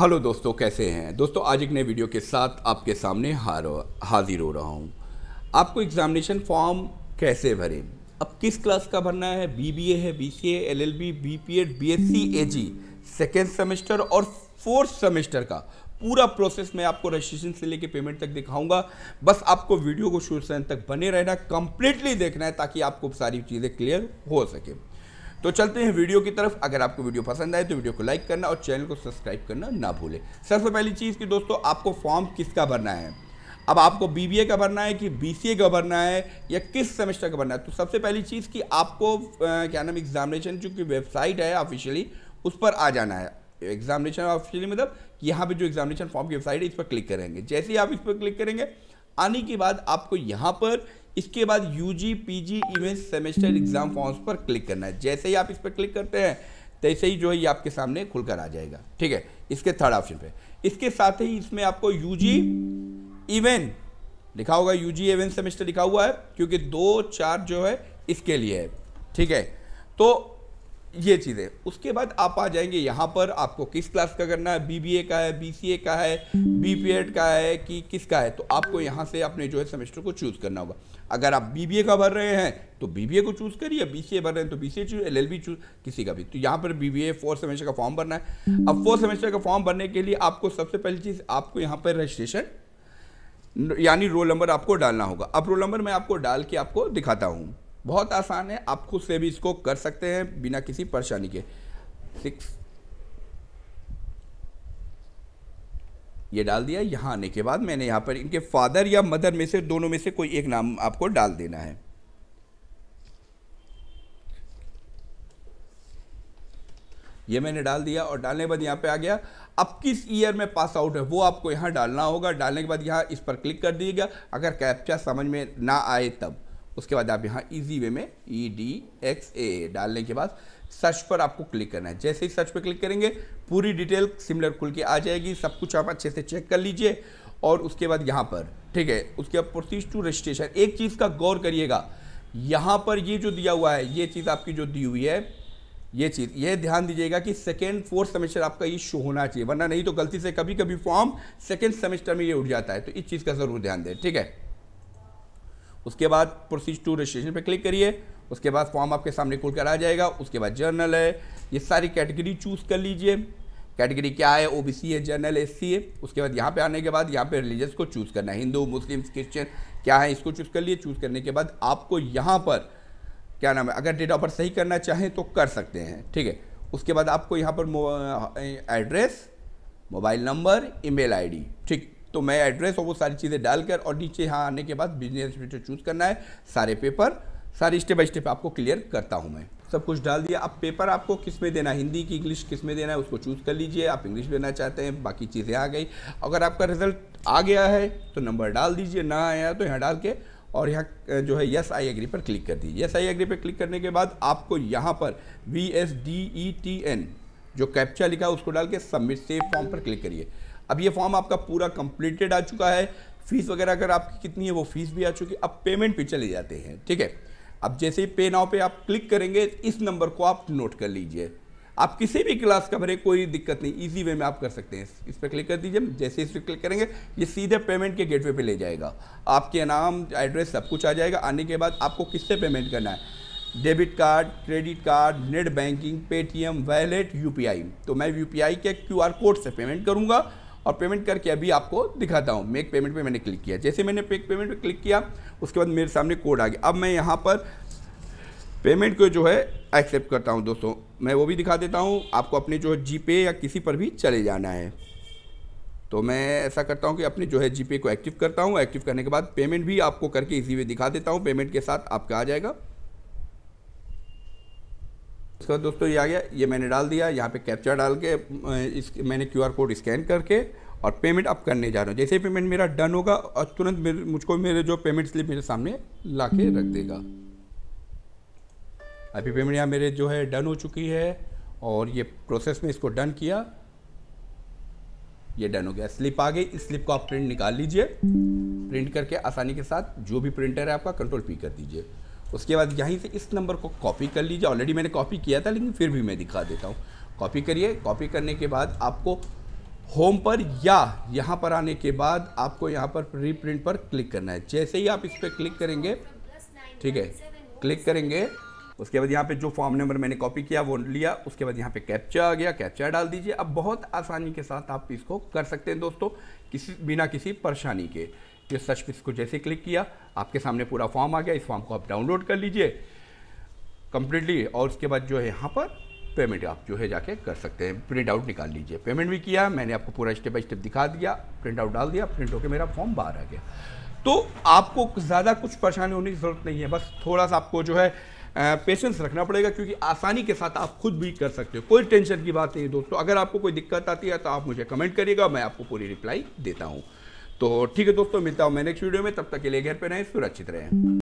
hello दोस्तों कैसे हैं दोस्तों आज एक नए वीडियो के साथ आपके सामने हार हाजिर हो रहा हूं आपको एग्जामिनेशन फॉर्म कैसे भरें अब किस क्लास का भरना है बीबीए है BCA LLB BPEd BSc Ag second semester और फोर्थ सेमेस्टर का पूरा प्रोसेस मैं आपको रजिस्ट्रेशन से लेकर पेमेंट तक दिखाऊंगा बस आपको वीडियो को शुरू से तक बने रहना कंप्लीटली देखना है ताकि आपको सारी चीज़ें क्लियर हो सके तो चलते हैं वीडियो की तरफ अगर आपको वीडियो पसंद आए तो वीडियो को लाइक करना और चैनल को सब्सक्राइब करना ना भूलें सबसे पहली चीज़ कि दोस्तों आपको फॉर्म किसका भरना है अब आपको बीबीए का भरना है कि बीसीए का भरना है या किस सेमेस्टर का भरना है तो सबसे पहली चीज़ कि आपको आ, क्या नाम एग्जामिनेशन जो कि वेबसाइट है ऑफिशियली उस पर आ जाना है एग्जामिनेशन ऑफिशियली मतलब यहाँ पे जो एग्जामिनेशन फॉर्म की वेबसाइट है इस पर क्लिक करेंगे जैसे ही आप इस पर क्लिक करेंगे आने के बाद आपको यहाँ पर इसके बाद U G P G image semester exam forms पर क्लिक करना है जैसे ही आप इस पर क्लिक करते हैं तैसे ही जो है ये आपके सामने खुलकर आ जाएगा ठीक है इसके थर्ड ऑप्शन पे इसके साथ ही इसमें आपको यू जी इवेंट लिखा होगा यू जी इवेंट सेमेस्टर लिखा हुआ है क्योंकि दो चार जो है इसके लिए है ठीक है तो ये चीज़ें उसके बाद आप आ जाएंगे यहाँ पर आपको किस क्लास का करना है बीबीए का है बीसीए का है बीपीएड का है कि किसका है तो आपको यहाँ से अपने जो है सेमेस्टर को चूज़ करना होगा अगर आप बीबीए का भर रहे हैं तो बीबीए को चूज़ करिए बीसीए भर रहे हैं तो बीसीए चूज एल चूज किसी का भी तो यहाँ पर बीबीए फोर्थ सेमेस्टर का फॉर्म भरना है अब फोर्थ सेमेस्टर का फॉर्म भरने के लिए आपको सबसे पहली चीज़ आपको यहाँ पर रजिस्ट्रेशन यानी रोल नंबर आपको डालना होगा अब रोल नंबर मैं आपको डाल के आपको दिखाता हूँ बहुत आसान है आप खुद से भी इसको कर सकते हैं बिना किसी परेशानी के सिक्स ये डाल दिया यहाँ आने के बाद मैंने यहाँ पर इनके फादर या मदर में से दोनों में से कोई एक नाम आपको डाल देना है ये मैंने डाल दिया और डालने के बाद यहाँ पे आ गया अब किस ईयर में पास आउट है वो आपको यहाँ डालना होगा डालने के बाद यहाँ इस पर क्लिक कर दीजिएगा अगर कैप्चा समझ में ना आए तब उसके बाद आप यहाँ इजी वे में ई डी एक्स ए डालने के बाद सर्च पर आपको क्लिक करना है जैसे ही सर्च पर क्लिक करेंगे पूरी डिटेल सिमिलर खुल के आ जाएगी सब कुछ आप अच्छे से चेक कर लीजिए और उसके बाद यहाँ पर ठीक है उसके बाद प्रोसीज टू रजिस्ट्रेशन एक चीज़ का गौर करिएगा यहाँ पर ये जो दिया हुआ है ये चीज़ आपकी जो दी हुई है ये चीज़ ये ध्यान दीजिएगा कि सेकेंड फोर्थ सेमेस्टर आपका ये शो होना चाहिए वरना नहीं तो गलती से कभी कभी फॉर्म सेकेंड सेमेस्टर में ये उठ जाता है तो इस चीज़ का ज़रूर ध्यान दें ठीक है उसके बाद प्रोसीज टू रजिस्ट्रेशन पर क्लिक करिए उसके बाद फॉर्म आपके सामने खुल कर आ जाएगा उसके बाद जर्नल है ये सारी कैटेगरी चूज़ कर लीजिए कैटेगरी क्या है ओ बी सी है जनरल एस सी है उसके बाद यहाँ पे आने के बाद यहाँ पे रिलीजस को चूज़ करना है हिंदू मुस्लिम क्रिश्चियन क्या है इसको चूज़ कर लिए चूज़ करने के बाद आपको यहाँ पर क्या नाम है अगर डेट ऑफ बर्थ सही करना चाहें तो कर सकते हैं ठीक है उसके बाद आपको यहाँ पर address mobile number email ठीक तो मैं एड्रेस और वो सारी चीज़ें डालकर और नीचे यहाँ आने के बाद बिजनेस मीटर चूज़ करना है सारे पेपर सारी स्टेप बाई स्टेप आपको क्लियर करता हूँ मैं सब कुछ डाल दिया अब पेपर आपको किस में देना हिंदी की इंग्लिश किस में देना है उसको चूज़ कर लीजिए आप इंग्लिश लेना चाहते हैं बाकी चीज़ें आ गई अगर आपका रिजल्ट आ गया है तो नंबर डाल दीजिए ना आया तो यहाँ डाल के और यहाँ जो है यस आई एग्री पर क्लिक कर दीजिए यस आई एग्री पर क्लिक करने के बाद आपको यहाँ पर V S D E T N जो कैप्चा लिखा है उसको डाल के सबमिट सेव फॉर्म पर क्लिक करिए अब ये फॉर्म आपका पूरा कंप्लीटेड आ चुका है फीस वगैरह अगर आपकी कितनी है वो फीस भी आ चुकी है अब पेमेंट पे चले जाते हैं ठीक है अब जैसे ही पे नाव पे आप क्लिक करेंगे इस नंबर को आप नोट कर लीजिए आप किसी भी क्लास का भरे कोई दिक्कत नहीं इजी वे में आप कर सकते हैं इस पर क्लिक कर दीजिए जैसे इस पर क्लिक करेंगे ये सीधे पेमेंट के गेटवे पे ले जाएगा आपके नाम एड्रेस सब कुछ आ जाएगा आने के बाद आपको किससे पेमेंट करना है debit card credit card net banking Paytm wallet U तो मैं यू के क्यू कोड से पेमेंट करूँगा और पेमेंट करके अभी आपको दिखाता हूँ मेक पेमेंट पे मैंने क्लिक किया जैसे मैंने मेक पेमेंट पे क्लिक किया उसके बाद मेरे सामने कोड आ गया अब मैं यहाँ पर पेमेंट को जो है एक्सेप्ट करता हूँ दोस्तों मैं वो भी दिखा देता हूँ आपको अपने जो है जी पे या किसी पर भी चले जाना है तो मैं ऐसा करता हूँ कि अपने जो है जी को एक्टिव करता हूँ एक्टिव करने के बाद पेमेंट भी आपको करके इसी वे दिखा देता हूँ पेमेंट के साथ आपका आ जाएगा इसके बाद दोस्तों ये आ गया ये मैंने डाल दिया यहाँ पे कैप्चर डाल के इस मैंने क्यूआर कोड स्कैन करके और पेमेंट अब करने जा रहा हूँ जैसे ही पेमेंट मेरा डन होगा और तुरंत मेरे मुझको मेरे जो पेमेंट स्लिप मेरे सामने ला के रख देगा अभी पेमेंट यहाँ मेरे जो है डन हो चुकी है और ये प्रोसेस में इसको डन किया ये डन हो गया स्लिप आ गई इस स्लिप को आप प्रिंट निकाल लीजिए प्रिंट करके आसानी के साथ जो भी प्रिंटर है आपका कंट्रोल पी कर दीजिए उसके बाद यहीं से इस नंबर को कॉपी कर लीजिए ऑलरेडी मैंने कॉपी किया था लेकिन फिर भी मैं दिखा देता हूँ कॉपी करिए कॉपी करने के बाद आपको होम पर या यहाँ पर आने के बाद आपको यहाँ पर रीप्रिंट पर क्लिक करना है जैसे ही आप इस पर क्लिक करेंगे ठीक है क्लिक करेंगे उसके बाद यहाँ पे जो फॉर्म नंबर मैंने कॉपी किया वो लिया उसके बाद यहाँ पे कैप्चर आ गया कैप्चर डाल दीजिए अब बहुत आसानी के साथ आप इसको कर सकते हैं दोस्तों किसी बिना किसी परेशानी के ये सर्च पे इसको जैसे क्लिक किया आपके सामने पूरा फॉर्म आ गया इस फॉर्म को आप डाउनलोड कर लीजिए कंप्लीटली और उसके बाद जो है यहाँ पर पेमेंट आप जो है जाके कर सकते हैं प्रिंट आउट निकाल लीजिए पेमेंट भी किया मैंने आपको पूरा स्टेप बाई स्टेप दिखा दिया प्रिंट आउट डाल दिया प्रिंट होकर मेरा फॉर्म बाहर आ गया तो आपको ज़्यादा कुछ परेशानी होने की ज़रूरत नहीं है बस थोड़ा सा आपको जो है पेशेंस रखना पड़ेगा क्योंकि आसानी के साथ आप खुद भी कर सकते हो कोई टेंशन की बात नहीं दोस्तों अगर आपको कोई दिक्कत आती है तो आप मुझे कमेंट करिएगा मैं आपको पूरी रिप्लाई देता हूँ तो ठीक है दोस्तों मिलता हूँ मैं नेक्स्ट वीडियो में तब तक के लिए घर पर रहें सुरक्षित रहें